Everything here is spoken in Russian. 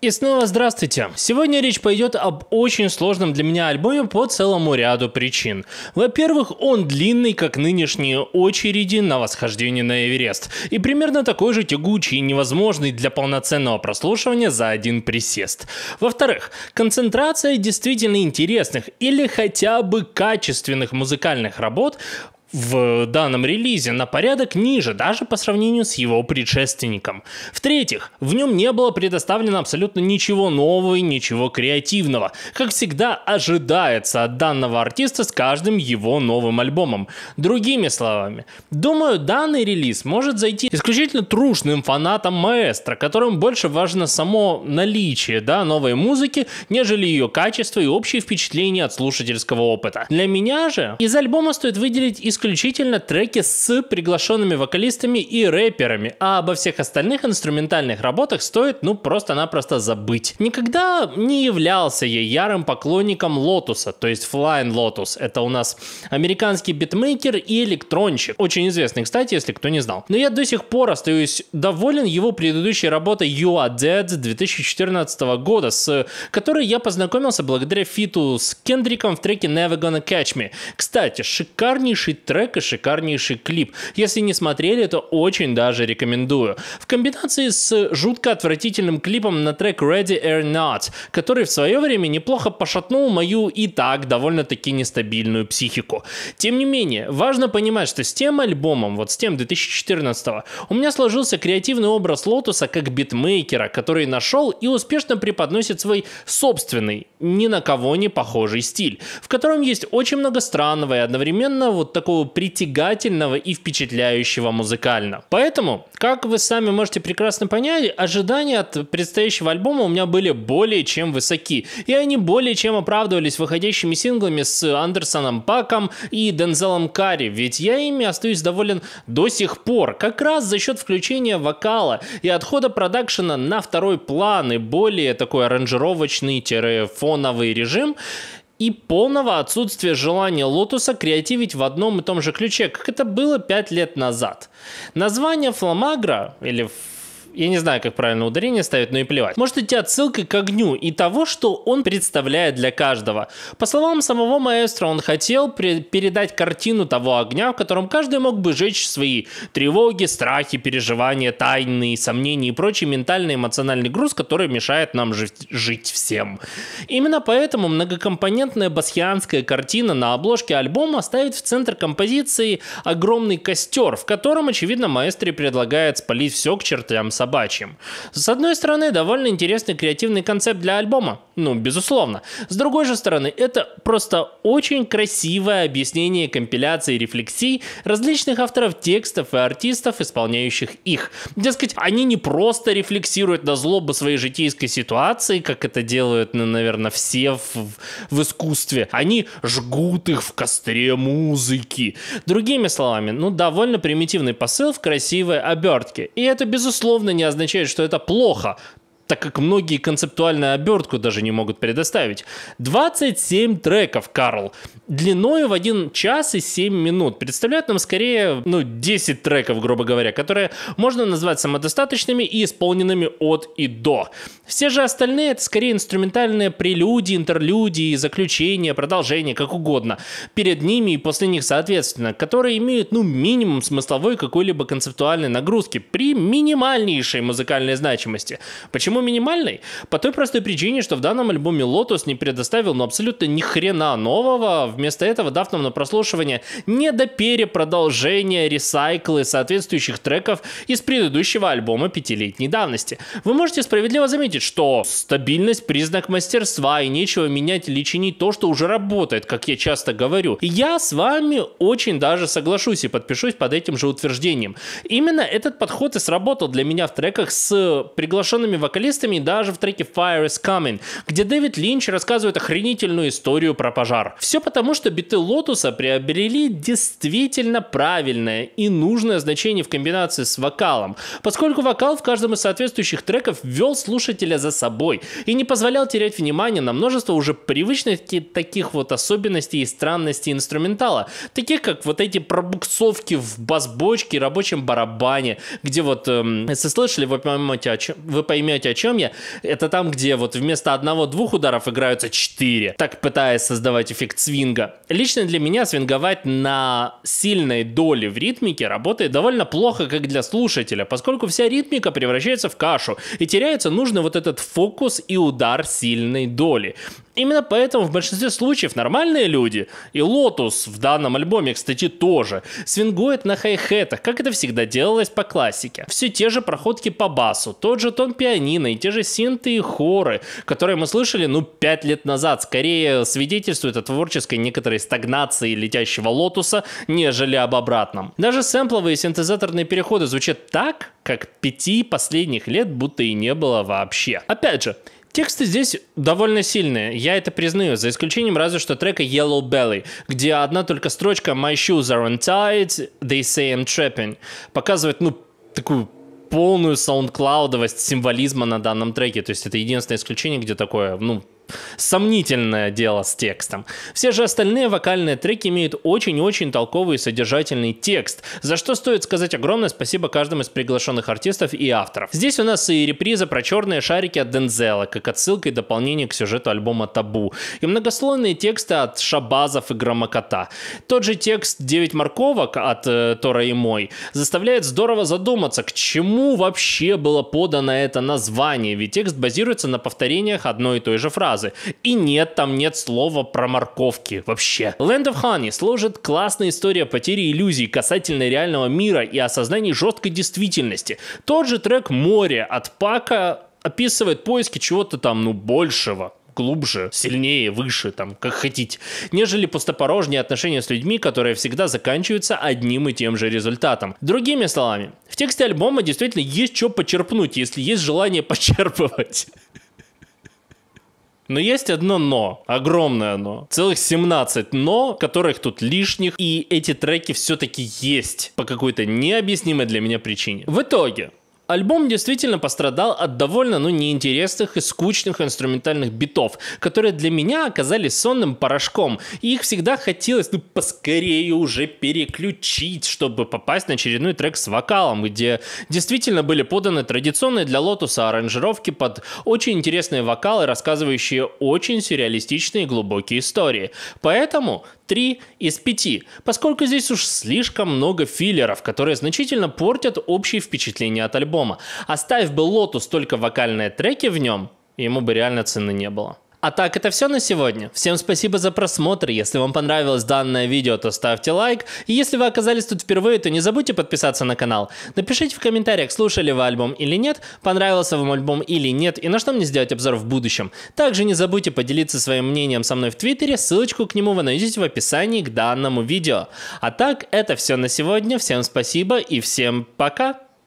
И снова здравствуйте! Сегодня речь пойдет об очень сложном для меня альбоме по целому ряду причин. Во-первых, он длинный, как нынешние очереди на восхождение на Эверест, и примерно такой же тягучий и невозможный для полноценного прослушивания за один присест. Во-вторых, концентрация действительно интересных или хотя бы качественных музыкальных работ в данном релизе на порядок ниже, даже по сравнению с его предшественником. В-третьих, в нем не было предоставлено абсолютно ничего нового и ничего креативного, как всегда ожидается от данного артиста с каждым его новым альбомом. Другими словами, думаю, данный релиз может зайти исключительно трушным фанатам маэстро, которым больше важно само наличие да, новой музыки, нежели ее качество и общее впечатление от слушательского опыта. Для меня же из альбома стоит выделить исключительно исключительно треки с приглашенными вокалистами и рэперами, а обо всех остальных инструментальных работах стоит ну просто-напросто забыть. Никогда не являлся я ярым поклонником Лотуса, то есть Flying Lotus. Это у нас американский битмейкер и электронщик. Очень известный, кстати, если кто не знал. Но я до сих пор остаюсь доволен его предыдущей работой You Are Dead 2014 года, с которой я познакомился благодаря фиту с Кендриком в треке Never Gonna Catch Me. Кстати, шикарнейший трек и шикарнейший клип. Если не смотрели, то очень даже рекомендую. В комбинации с жутко отвратительным клипом на трек Ready or Not, который в свое время неплохо пошатнул мою и так довольно-таки нестабильную психику. Тем не менее, важно понимать, что с тем альбомом, вот с тем 2014 у меня сложился креативный образ Лотуса как битмейкера, который нашел и успешно преподносит свой собственный, ни на кого не похожий стиль, в котором есть очень много странного и одновременно вот такого притягательного и впечатляющего музыкально. Поэтому, как вы сами можете прекрасно понять, ожидания от предстоящего альбома у меня были более чем высоки, и они более чем оправдывались выходящими синглами с Андерсоном Паком и Дензелом Карри, ведь я ими остаюсь доволен до сих пор, как раз за счет включения вокала и отхода продакшена на второй план и более такой аранжировочный-фоновый режим, и полного отсутствия желания Лотуса креативить в одном и том же ключе, как это было 5 лет назад. Название Фламагра или я не знаю, как правильно ударение ставить, но и плевать. Может идти отсылка к огню и того, что он представляет для каждого. По словам самого маэстро, он хотел передать картину того огня, в котором каждый мог бы жечь свои тревоги, страхи, переживания, тайны, сомнения и прочий ментальный эмоциональный груз, который мешает нам жить, жить всем. Именно поэтому многокомпонентная басхианская картина на обложке альбома ставит в центр композиции огромный костер, в котором, очевидно, маэстро предлагает спалить все к чертям собачьим. С одной стороны, довольно интересный креативный концепт для альбома, ну, безусловно. С другой же стороны, это просто очень красивое объяснение компиляции рефлексий различных авторов текстов и артистов, исполняющих их. Дескать, они не просто рефлексируют на злобу своей житейской ситуации, как это делают, ну, наверное, все в, в искусстве. Они жгут их в костре музыки. Другими словами, ну, довольно примитивный посыл в красивой обертке. И это, безусловно, не означает, что это плохо так как многие концептуальную обертку даже не могут предоставить. 27 треков, Карл, длиной в 1 час и 7 минут. Представляют нам скорее, ну, 10 треков, грубо говоря, которые можно назвать самодостаточными и исполненными от и до. Все же остальные это скорее инструментальные прелюдии, интерлюдии, заключения, продолжения, как угодно. Перед ними и после них, соответственно, которые имеют, ну, минимум смысловой какой-либо концептуальной нагрузки при минимальнейшей музыкальной значимости. Почему Почему минимальный? По той простой причине, что в данном альбоме Lotus не предоставил ну абсолютно ни хрена нового, вместо этого дав нам на прослушивание не до перепродолжения, ресайклы соответствующих треков из предыдущего альбома пятилетней давности. Вы можете справедливо заметить, что стабильность признак мастерства и нечего менять или чинить то, что уже работает, как я часто говорю. И я с вами очень даже соглашусь и подпишусь под этим же утверждением. Именно этот подход и сработал для меня в треках с приглашенными вокалистами журналистами даже в треке Fire is Coming, где Дэвид Линч рассказывает охренительную историю про пожар. Все потому, что биты Лотуса приобрели действительно правильное и нужное значение в комбинации с вокалом, поскольку вокал в каждом из соответствующих треков вел слушателя за собой и не позволял терять внимание на множество уже привычных таких вот особенностей и странностей инструментала, таких как вот эти пробуксовки в бас-бочке и рабочем барабане, где вот, эм, если слышали, вы поймете, о чем, вы поймете, о чем чем я? Это там, где вот вместо одного-двух ударов играются четыре, так пытаясь создавать эффект свинга. Лично для меня свинговать на сильной доле в ритмике работает довольно плохо, как для слушателя, поскольку вся ритмика превращается в кашу и теряется нужный вот этот фокус и удар сильной доли. Именно поэтому в большинстве случаев нормальные люди, и Лотус в данном альбоме, кстати, тоже, свингует на хай-хетах, как это всегда делалось по классике. Все те же проходки по басу, тот же тон пианино и те же синты и хоры, которые мы слышали, ну, пять лет назад, скорее свидетельствует о творческой некоторой стагнации летящего Лотуса, нежели об обратном. Даже сэмпловые синтезаторные переходы звучат так, как пяти последних лет будто и не было вообще. Опять же, Тексты здесь довольно сильные, я это признаю, за исключением разве что трека Yellow Belly, где одна только строчка «My shoes are untied, they say I'm trapping» показывает, ну, такую полную саундклаудовость символизма на данном треке. То есть это единственное исключение, где такое, ну, сомнительное дело с текстом. Все же остальные вокальные треки имеют очень-очень толковый и содержательный текст, за что стоит сказать огромное спасибо каждому из приглашенных артистов и авторов. Здесь у нас и реприза про черные шарики от Дензела, как отсылка и дополнение к сюжету альбома «Табу», и многослойные тексты от Шабазов и Громокота. Тот же текст "Девять морковок» от э, Тора и Мой заставляет здорово задуматься, к чему вообще было подано это название, ведь текст базируется на повторениях одной и той же фразы фразы. И нет, там нет слова про морковки вообще. Land of Honey служит классная история потери иллюзий касательно реального мира и осознания жесткой действительности. Тот же трек «Море» от Пака описывает поиски чего-то там, ну, большего, глубже, сильнее, выше, там, как хотите, нежели пустопорожние отношения с людьми, которые всегда заканчиваются одним и тем же результатом. Другими словами, в тексте альбома действительно есть что почерпнуть, если есть желание почерпывать. Но есть одно но, огромное но. Целых 17 но, которых тут лишних, и эти треки все-таки есть по какой-то необъяснимой для меня причине. В итоге, Альбом действительно пострадал от довольно, ну, неинтересных и скучных инструментальных битов, которые для меня оказались сонным порошком, и их всегда хотелось, ну, поскорее уже переключить, чтобы попасть на очередной трек с вокалом, где действительно были поданы традиционные для Лотуса аранжировки под очень интересные вокалы, рассказывающие очень сюрреалистичные и глубокие истории. Поэтому 3 из 5, поскольку здесь уж слишком много филлеров, которые значительно портят общее впечатление от альбома. Оставь бы Лотус только вокальные треки в нем, ему бы реально цены не было. А так это все на сегодня. Всем спасибо за просмотр. Если вам понравилось данное видео, то ставьте лайк. И если вы оказались тут впервые, то не забудьте подписаться на канал. Напишите в комментариях, слушали вы альбом или нет, понравился вам альбом или нет, и на что мне сделать обзор в будущем. Также не забудьте поделиться своим мнением со мной в Твиттере, ссылочку к нему вы найдете в описании к данному видео. А так, это все на сегодня. Всем спасибо и всем пока!